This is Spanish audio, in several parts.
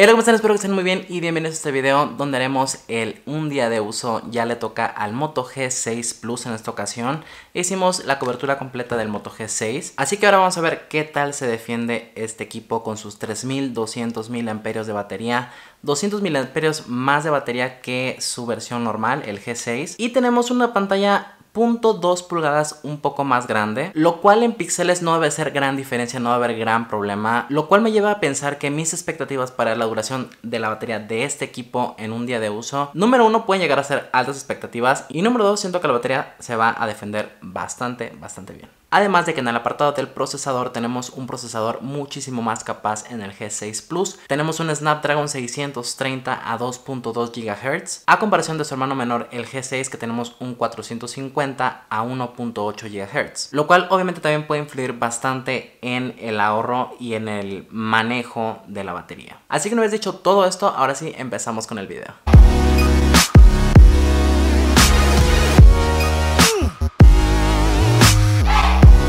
Hola, ¿cómo están? Espero que estén muy bien y bienvenidos a este video donde haremos el un día de uso. Ya le toca al Moto G6 Plus en esta ocasión. Hicimos la cobertura completa del Moto G6. Así que ahora vamos a ver qué tal se defiende este equipo con sus 3200 amperios de batería. 200 amperios más de batería que su versión normal, el G6. Y tenemos una pantalla .2 pulgadas un poco más grande, lo cual en píxeles no debe ser gran diferencia, no va a haber gran problema, lo cual me lleva a pensar que mis expectativas para la duración de la batería de este equipo en un día de uso, número uno pueden llegar a ser altas expectativas y número dos siento que la batería se va a defender bastante, bastante bien. Además de que en el apartado del procesador tenemos un procesador muchísimo más capaz en el G6 Plus. Tenemos un Snapdragon 630 a 2.2 GHz. A comparación de su hermano menor, el G6, que tenemos un 450 a 1.8 GHz. Lo cual obviamente también puede influir bastante en el ahorro y en el manejo de la batería. Así que una vez dicho todo esto, ahora sí empezamos con el video.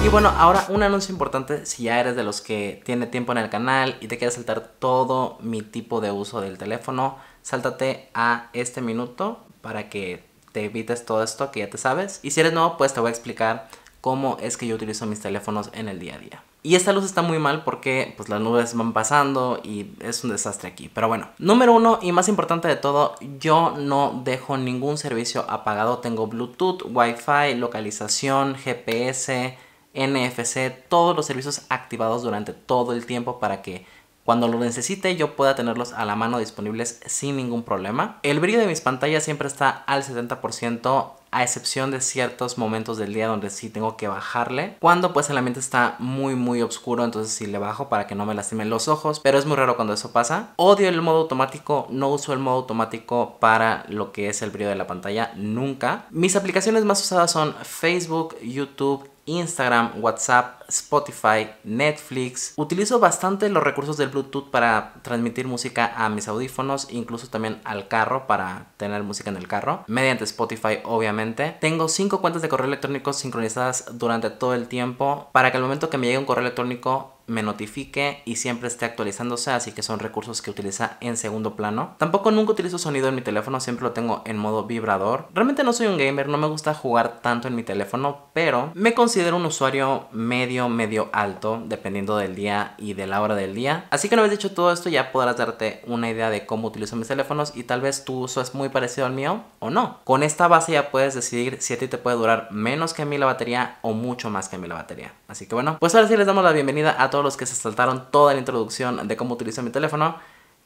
Y bueno, ahora un anuncio importante si ya eres de los que tiene tiempo en el canal y te quieres saltar todo mi tipo de uso del teléfono, sáltate a este minuto para que te evites todo esto que ya te sabes. Y si eres nuevo, pues te voy a explicar cómo es que yo utilizo mis teléfonos en el día a día. Y esta luz está muy mal porque pues las nubes van pasando y es un desastre aquí. Pero bueno, número uno y más importante de todo, yo no dejo ningún servicio apagado. Tengo Bluetooth, Wi-Fi, localización, GPS, NFC, todos los servicios activados durante todo el tiempo para que cuando lo necesite yo pueda tenerlos a la mano disponibles sin ningún problema. El brillo de mis pantallas siempre está al 70% a excepción de ciertos momentos del día donde sí tengo que bajarle. Cuando pues el ambiente está muy muy oscuro, entonces sí le bajo para que no me lastimen los ojos, pero es muy raro cuando eso pasa. Odio el modo automático, no uso el modo automático para lo que es el brillo de la pantalla nunca. Mis aplicaciones más usadas son Facebook, YouTube, Instagram, WhatsApp, Spotify, Netflix. Utilizo bastante los recursos del Bluetooth para transmitir música a mis audífonos, incluso también al carro para tener música en el carro, mediante Spotify obviamente. Tengo 5 cuentas de correo electrónico sincronizadas durante todo el tiempo para que al momento que me llegue un correo electrónico me notifique y siempre esté actualizándose, así que son recursos que utiliza en segundo plano. Tampoco nunca utilizo sonido en mi teléfono, siempre lo tengo en modo vibrador. Realmente no soy un gamer, no me gusta jugar tanto en mi teléfono, pero me considero un usuario medio, medio alto, dependiendo del día y de la hora del día. Así que una vez dicho todo esto, ya podrás darte una idea de cómo utilizo mis teléfonos y tal vez tu uso es muy parecido al mío o no. Con esta base ya puedes decidir si a ti te puede durar menos que a mí la batería o mucho más que a mí la batería. Así que bueno, pues ahora sí les damos la bienvenida a todos los que se saltaron toda la introducción de cómo utilizar mi teléfono.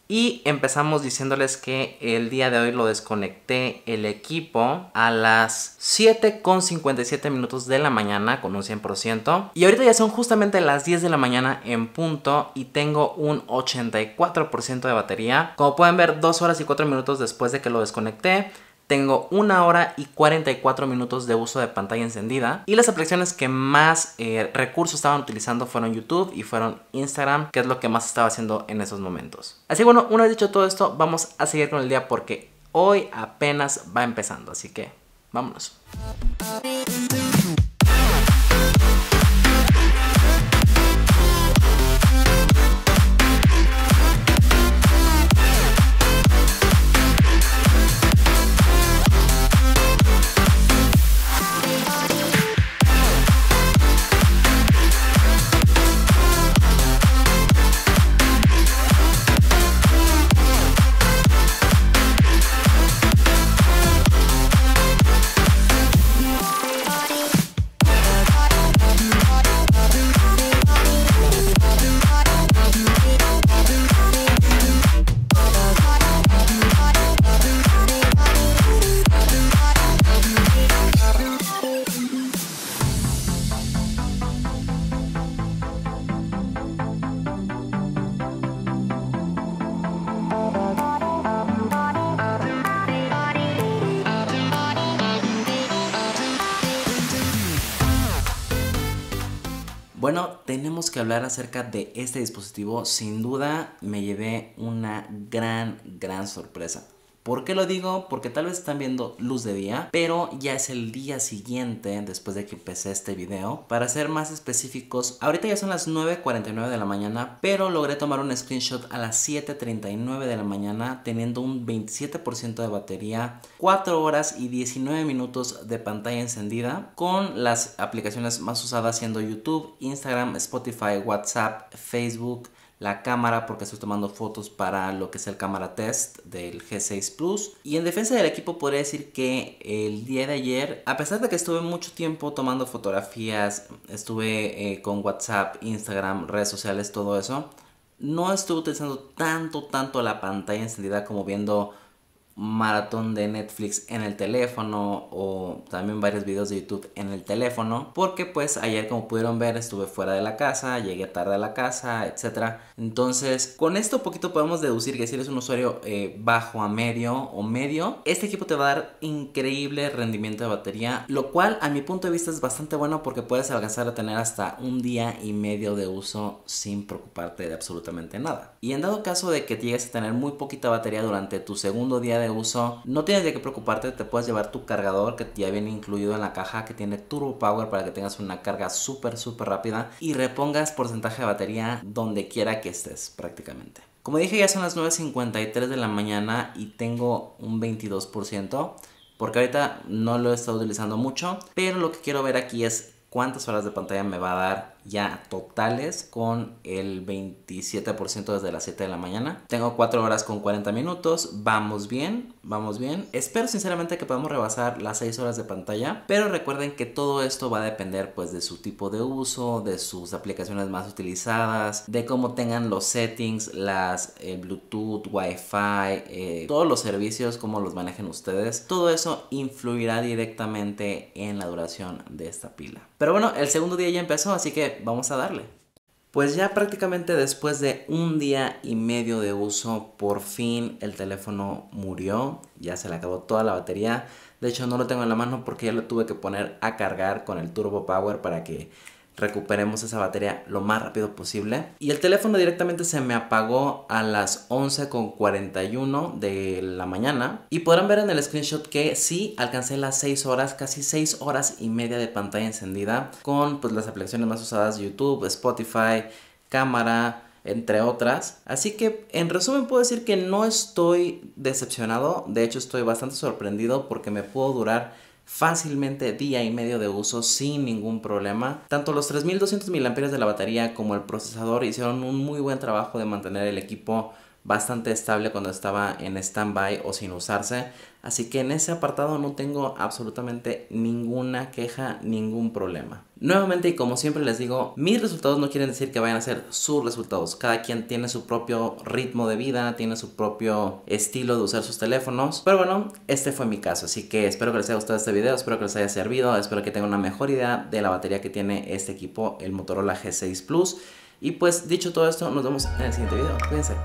Y empezamos diciéndoles que el día de hoy lo desconecté el equipo a las 7.57 minutos de la mañana con un 100%. Y ahorita ya son justamente las 10 de la mañana en punto y tengo un 84% de batería. Como pueden ver, 2 horas y 4 minutos después de que lo desconecté tengo una hora y 44 minutos de uso de pantalla encendida. Y las aplicaciones que más eh, recursos estaban utilizando fueron YouTube y fueron Instagram, que es lo que más estaba haciendo en esos momentos. Así bueno, una vez dicho todo esto, vamos a seguir con el día porque hoy apenas va empezando, así que vámonos. Bueno, tenemos que hablar acerca de este dispositivo. Sin duda me llevé una gran, gran sorpresa. ¿Por qué lo digo? Porque tal vez están viendo luz de día, pero ya es el día siguiente después de que empecé este video. Para ser más específicos, ahorita ya son las 9.49 de la mañana, pero logré tomar un screenshot a las 7.39 de la mañana teniendo un 27% de batería, 4 horas y 19 minutos de pantalla encendida con las aplicaciones más usadas siendo YouTube, Instagram, Spotify, WhatsApp, Facebook, la cámara porque estoy tomando fotos para lo que es el cámara test del G6 Plus. Y en defensa del equipo podría decir que el día de ayer, a pesar de que estuve mucho tiempo tomando fotografías, estuve eh, con WhatsApp, Instagram, redes sociales, todo eso, no estuve utilizando tanto, tanto la pantalla encendida como viendo maratón de Netflix en el teléfono o también varios videos de YouTube en el teléfono porque pues ayer como pudieron ver estuve fuera de la casa llegué tarde a la casa etcétera entonces con esto poquito podemos deducir que si eres un usuario eh, bajo a medio o medio este equipo te va a dar increíble rendimiento de batería lo cual a mi punto de vista es bastante bueno porque puedes alcanzar a tener hasta un día y medio de uso sin preocuparte de absolutamente nada y en dado caso de que llegues a tener muy poquita batería durante tu segundo día de uso. No tienes de qué preocuparte, te puedes llevar tu cargador que ya viene incluido en la caja que tiene Turbo Power para que tengas una carga súper súper rápida y repongas porcentaje de batería donde quiera que estés prácticamente. Como dije ya son las 9.53 de la mañana y tengo un 22% porque ahorita no lo he estado utilizando mucho, pero lo que quiero ver aquí es cuántas horas de pantalla me va a dar ya totales con el 27% desde las 7 de la mañana. Tengo 4 horas con 40 minutos, vamos bien, vamos bien. Espero sinceramente que podamos rebasar las 6 horas de pantalla, pero recuerden que todo esto va a depender pues de su tipo de uso, de sus aplicaciones más utilizadas, de cómo tengan los settings, las eh, Bluetooth, Wi-Fi, eh, todos los servicios, cómo los manejen ustedes. Todo eso influirá directamente en la duración de esta pila. Pero bueno, el segundo día ya empezó, así que vamos a darle. Pues ya prácticamente después de un día y medio de uso, por fin el teléfono murió, ya se le acabó toda la batería. De hecho no lo tengo en la mano porque ya lo tuve que poner a cargar con el Turbo Power para que recuperemos esa batería lo más rápido posible. Y el teléfono directamente se me apagó a las 11.41 de la mañana. Y podrán ver en el screenshot que sí alcancé las 6 horas, casi 6 horas y media de pantalla encendida con pues, las aplicaciones más usadas, YouTube, Spotify, cámara, entre otras. Así que en resumen puedo decir que no estoy decepcionado, de hecho estoy bastante sorprendido porque me pudo durar fácilmente día y medio de uso sin ningún problema. Tanto los 3200 mAh de la batería como el procesador hicieron un muy buen trabajo de mantener el equipo bastante estable cuando estaba en stand-by o sin usarse. Así que en ese apartado no tengo absolutamente ninguna queja, ningún problema. Nuevamente y como siempre les digo, mis resultados no quieren decir que vayan a ser sus resultados. Cada quien tiene su propio ritmo de vida, tiene su propio estilo de usar sus teléfonos. Pero bueno, este fue mi caso. Así que espero que les haya gustado este video, espero que les haya servido, espero que tengan una mejor idea de la batería que tiene este equipo, el Motorola G6 Plus. Y pues dicho todo esto, nos vemos en el siguiente video. Cuídense.